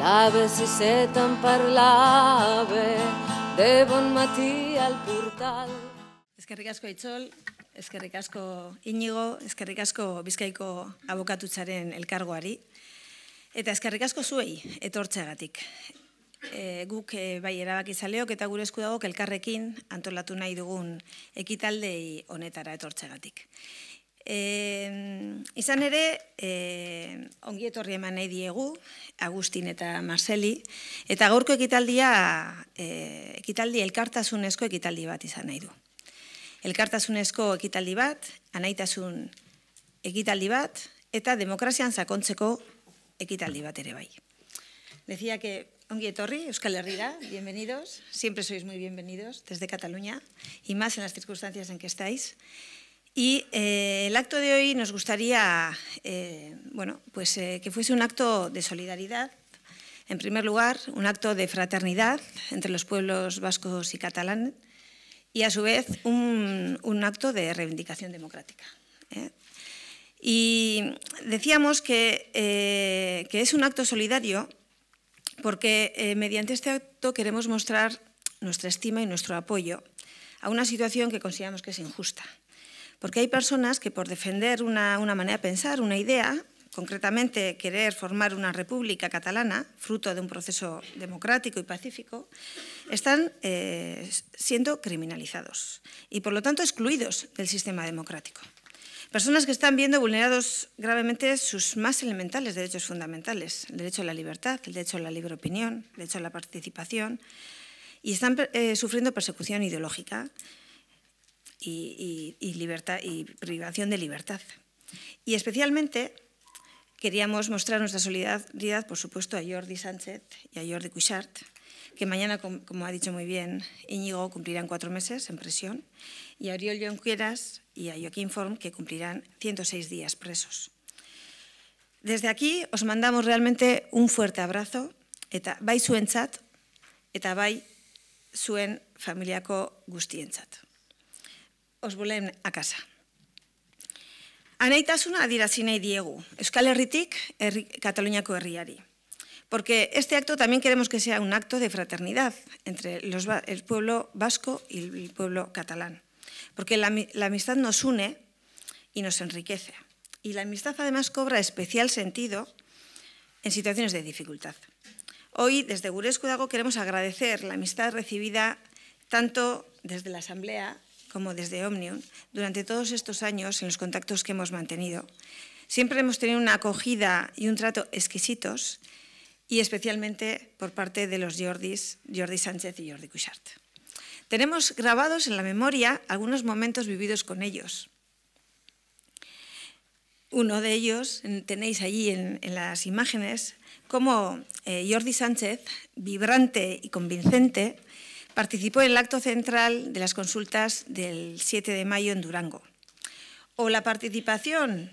Labe zizetan parlabe, debon mati alpurtal. Ezkerrik asko aitzol, ezkerrik asko inigo, ezkerrik asko bizkaiko abokatutzaren elkargoari. Eta ezkerrik asko zuei etortzagatik. E, guk e, bai erabaki zaleok eta gure eskudago elkarrekin antolatu nahi dugun ekitaldei honetara etortzagatik izan ere, ongi etorri eman nahi diegu, Agustin eta Marceli, eta gaurko ekitaldia, eh, ekitaldi elkartasunezko ekitaldi bat izan nahi du. Elkartasunezko ekitaldi bat, anaitasun ekitaldi bat, eta demokrazian zakontzeko ekitaldi bat ere bai. Decía que ongi etorri, Euskal Herrira, bienvenidos, siempre sois muy bienvenidos desde Cataluña, y más en las circunstancias en que estáis. Y eh, el acto de hoy nos gustaría eh, bueno, pues, eh, que fuese un acto de solidaridad, en primer lugar, un acto de fraternidad entre los pueblos vascos y catalanes y a su vez un, acto de reivindicación democrática. Y decíamos que, que, es un acto solidario porque mediante este acto queremos mostrar nuestra estima y nuestro apoyo a una situación que consideramos que es injusta porque hay personas que por defender una, manera de pensar, una idea, concretamente querer formar una república catalana, fruto de un proceso democrático y pacífico, están eh, siendo criminalizados y por lo tanto excluidos del sistema democrático. Personas que están viendo vulnerados gravemente sus más elementales derechos fundamentales, el derecho a la libertad, el derecho a la libre opinión, el derecho a la participación, y están eh, sufriendo persecución ideológica y, libertad, y privación de libertad. Y especialmente queríamos mostrar nuestra solidaridad, por supuesto, a Jordi Sánchez y a Jordi Cuixart, que mañana, como ha dicho muy bien Íñigo, cumplirán cuatro meses en prisión, y a Oriol Jonqueras y a Joaquín Form, que cumplirán 106 días presos. Desde aquí os mandamos realmente un fuerte abrazo, eta bai chat eta bai suen familiako chat os volem a casa. Anaitasuna adierazi y diegu, Euskal Herritik, herri, coerriari. herriari. Porque este acto también queremos que sea un acto de fraternidad entre los, el pueblo vasco y el pueblo catalán. Porque la, amistad nos une y nos enriquece. Y la amistad además cobra especial sentido en situaciones de dificultad. Hoy, desde Dago, queremos agradecer la amistad recibida tanto desde la Asamblea como desde Omnium, durante todos estos años en los contactos que hemos mantenido. Siempre hemos tenido una acogida y un trato exquisitos, y especialmente por parte de los Jordis, Jordi Sánchez y Jordi Cuchart. Tenemos grabados en la memoria algunos momentos vividos con ellos. Uno de ellos tenéis allí en, las imágenes como eh, Jordi Sánchez, vibrante y convincente, participó en el acto central de las consultas del 7 de mayo en Durango. O la participación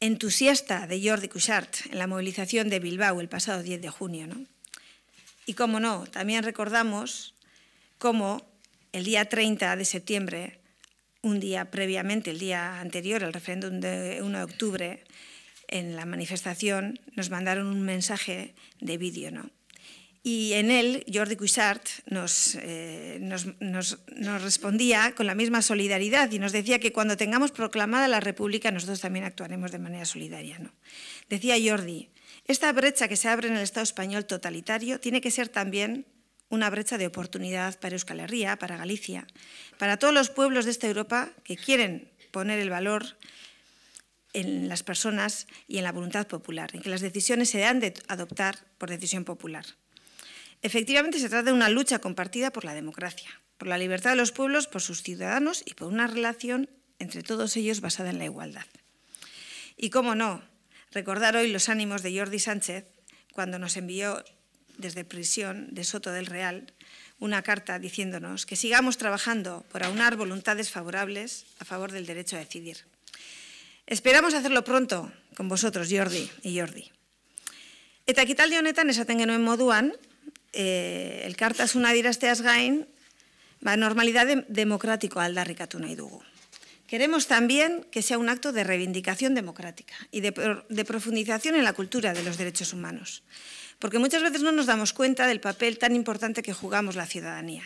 entusiasta de Jordi Cuchart en la movilización de Bilbao el pasado 10 de junio. ¿no? Y cómo no, también recordamos cómo el día 30 de septiembre, un día previamente, el día anterior al referéndum de 1 de octubre, en la manifestación nos mandaron un mensaje de vídeo, ¿no? Y en él, Jordi Cuixart eh, nos, respondía con la misma solidaridad y nos decía que cuando tengamos proclamada la República nosotros también actuaremos de manera solidaria. ¿no? Decía Jordi, esta brecha que se abre en el Estado español totalitario tiene que ser también una brecha de oportunidad para Euskal Herria, para Galicia, para todos los pueblos de esta Europa que quieren poner el valor en las personas y en la voluntad popular, en que las decisiones se han de adoptar por decisión popular. Efectivamente, se trata de una lucha compartida por la democracia, por la libertad de los pueblos, por sus ciudadanos y por una relación entre todos ellos basada en la igualdad. Y cómo no, recordar hoy los ánimos de Jordi Sánchez cuando nos envió desde prisión de Soto del Real una carta diciéndonos que sigamos trabajando por aunar voluntades favorables a favor del derecho a decidir. Esperamos hacerlo pronto con vosotros, Jordi y Jordi. honetan esaten genuen moduan, eh, el elkartasuna dirasteas gain, normalidad normalidad democrático aldarrikatu y dugu. Queremos también que sea un acto de reivindicación democrática y de, de profundización en la cultura de los derechos humanos, porque muchas veces no nos damos cuenta del papel tan importante que jugamos la ciudadanía.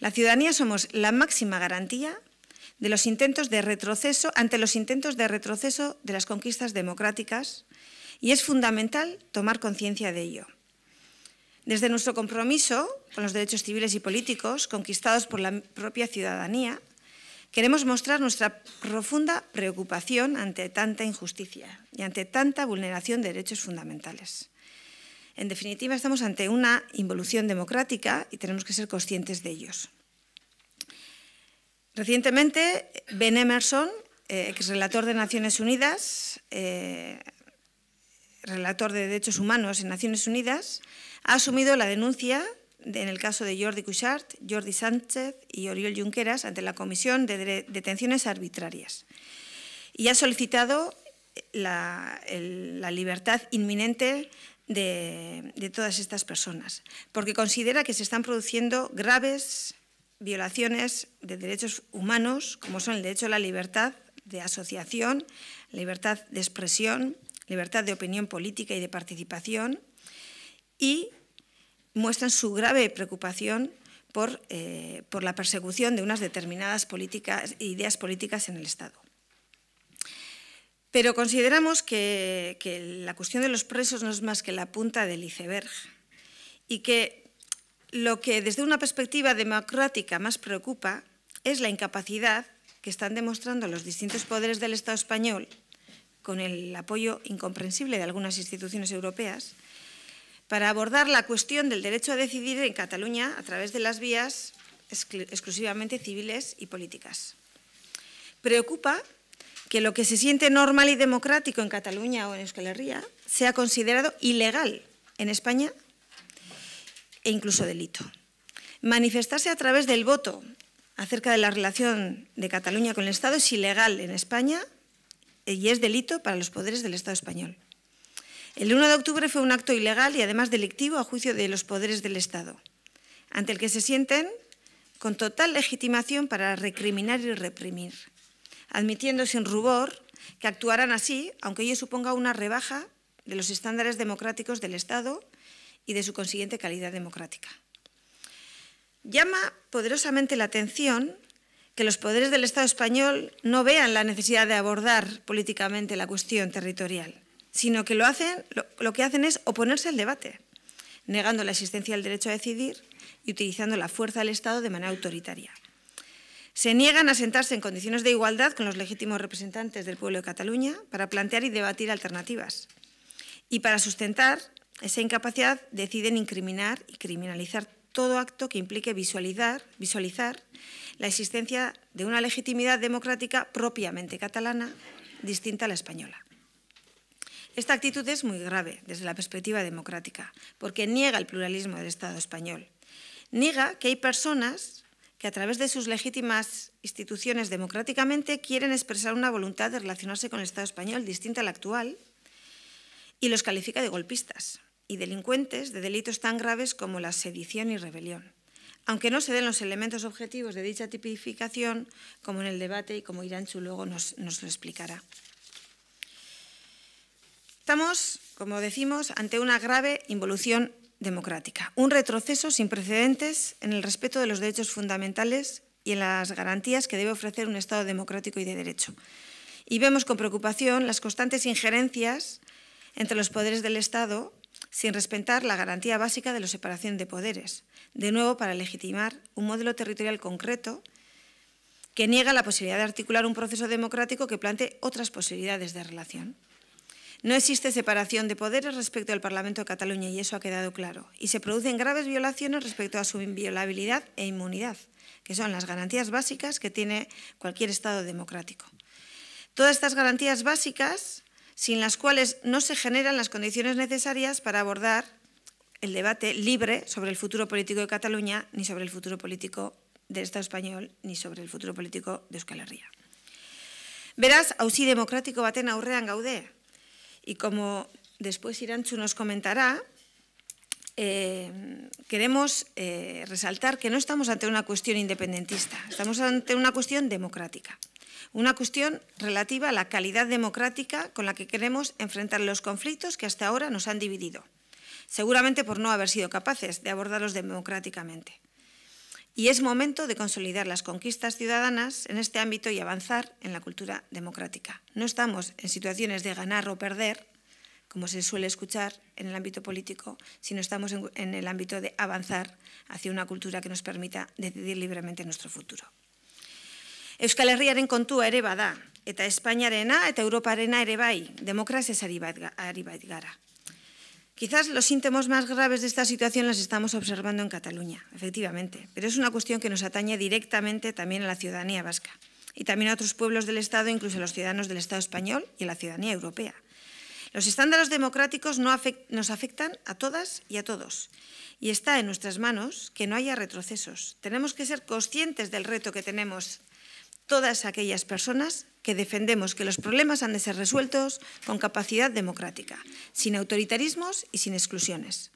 La ciudadanía somos la máxima garantía de los intentos de retroceso, ante los intentos de retroceso de las conquistas democráticas y es fundamental tomar conciencia de ello. Desde nuestro compromiso con los derechos civiles y políticos conquistados por la propia ciudadanía, queremos mostrar nuestra profunda preocupación ante tanta injusticia y ante tanta vulneración de derechos fundamentales. En definitiva, estamos ante una involución democrática y tenemos que ser conscientes de ellos. Recientemente, Ben Emerson, eh, exrelator de Naciones Unidas, eh, relator de Derechos Humanos en Naciones Unidas, ha asumido la denuncia en el caso de Jordi Cuixart, Jordi Sánchez y Oriol Junqueras ante la Comisión de Detenciones Arbitrarias y ha solicitado la, libertad inminente de, de, todas estas personas, porque considera que se están produciendo graves violaciones de derechos humanos, como son el derecho a la libertad de asociación, libertad de expresión, libertad de opinión política y de participación, y muestran su grave preocupación eh, por, la persecución de unas determinadas políticas, ideas políticas en el Estado. Pero consideramos que, que, la cuestión de los presos no es más que la punta del iceberg y que lo que desde una perspectiva democrática más preocupa es la incapacidad que están demostrando los distintos poderes del Estado español con el apoyo incomprensible de algunas instituciones europeas, para abordar la cuestión del derecho a decidir en Cataluña a través de las vías exclusivamente civiles y políticas. Preocupa que lo que se siente normal y democrático en Cataluña o en Euskal sea considerado ilegal en España e incluso delito. Manifestarse a través del voto acerca de la relación de Cataluña con el Estado es ilegal en España eh, y es delito para los poderes del Estado español. El 1 de octubre fue un acto ilegal y además delictivo a juicio de los poderes del Estado, ante el que se sienten con total legitimación para recriminar y reprimir, admitiendo sin rubor que actuarán así, aunque ello suponga una rebaja de los estándares democráticos del Estado y de su consiguiente calidad democrática. Llama poderosamente la atención que los poderes del Estado español no vean la necesidad de abordar políticamente la cuestión territorial, sino que lo, hacen, lo, que hacen es oponerse al debate, negando la existencia del derecho a decidir y utilizando la fuerza del Estado de manera autoritaria. Se niegan a sentarse en condiciones de igualdad con los legítimos representantes del pueblo de Cataluña para plantear y debatir alternativas. Y para sustentar esa incapacidad deciden incriminar y criminalizar todo acto que implique visualizar, visualizar la existencia de una legitimidad democrática propiamente catalana, distinta a la española. Esta actitud es muy grave desde la perspectiva democrática, porque niega el pluralismo del Estado español. Niega que hay personas que a través de sus legítimas instituciones democráticamente quieren expresar una voluntad de relacionarse con el Estado español distinta a la actual y los califica de golpistas y delincuentes de delitos tan graves como la sedición y rebelión, aunque no se den los elementos objetivos de dicha tipificación, como en el debate y como Iranchu luego nos lo explicará. Estamos, como decimos, ante una grave involución democrática, un retroceso sin precedentes en el respeto de los derechos fundamentales y en las garantías que debe ofrecer un Estado democrático y de derecho. Y vemos con preocupación las constantes injerencias entre los poderes del Estado sin respetar la garantía básica de la separación de poderes, de nuevo para legitimar un modelo territorial concreto que niega la posibilidad de articular un proceso democrático que plante otras posibilidades de relación. No existe separación de poderes respecto al Parlamento de Cataluña y eso ha quedado claro. Y se producen graves violaciones respecto a su inviolabilidad e inmunidad, que son las garantías básicas que tiene cualquier Estado democrático. Todas estas garantías básicas sin las cuales no se generan las condiciones necesarias para abordar el debate libre sobre el futuro político de Cataluña, ni sobre el futuro político del Estado español, ni sobre el futuro político de Euskal Herria. Verás democrático democrático baten en gaude, y como después Iranchu nos comentará, eh, queremos eh, resaltar que no estamos ante una cuestión independentista, estamos ante una cuestión democrática. Una cuestión relativa a la calidad democrática con la que queremos enfrentar los conflictos que hasta ahora nos han dividido, seguramente por no haber sido capaces de abordarlos democráticamente. Y es momento de consolidar las conquistas ciudadanas en este ámbito y avanzar en la cultura democrática. No estamos en situaciones de ganar o perder, como se suele escuchar en el ámbito político, sino estamos en, el ámbito de avanzar hacia una cultura que nos permita decidir libremente nuestro futuro. Euskal Herriaren kontua ere bada, eta Espainiarena eta Europarena ere bai, demokraziaz ari gara. Quizás los síntomas más graves de esta situación las estamos observando en Cataluña, efectivamente, pero es una cuestión que nos atañe directamente también a la ciudadanía vasca y también a otros pueblos del Estado, incluso a los ciudadanos del Estado español y a la ciudadanía europea. Los estándares democráticos no nos afectan a todas y a todos y está en nuestras manos que no haya retrocesos. Tenemos que ser conscientes del reto que tenemos todas aquellas personas que defendemos que los problemas han de ser resueltos con capacidad democrática, sin autoritarismos y sin exclusiones.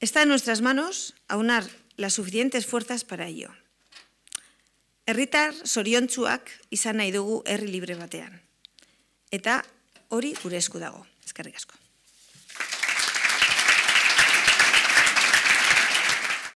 Está en nuestras manos aunar las suficientes fuerzas para ello. Erritar soriontsuak y dugu herri libre batean. Eta ori gure dago.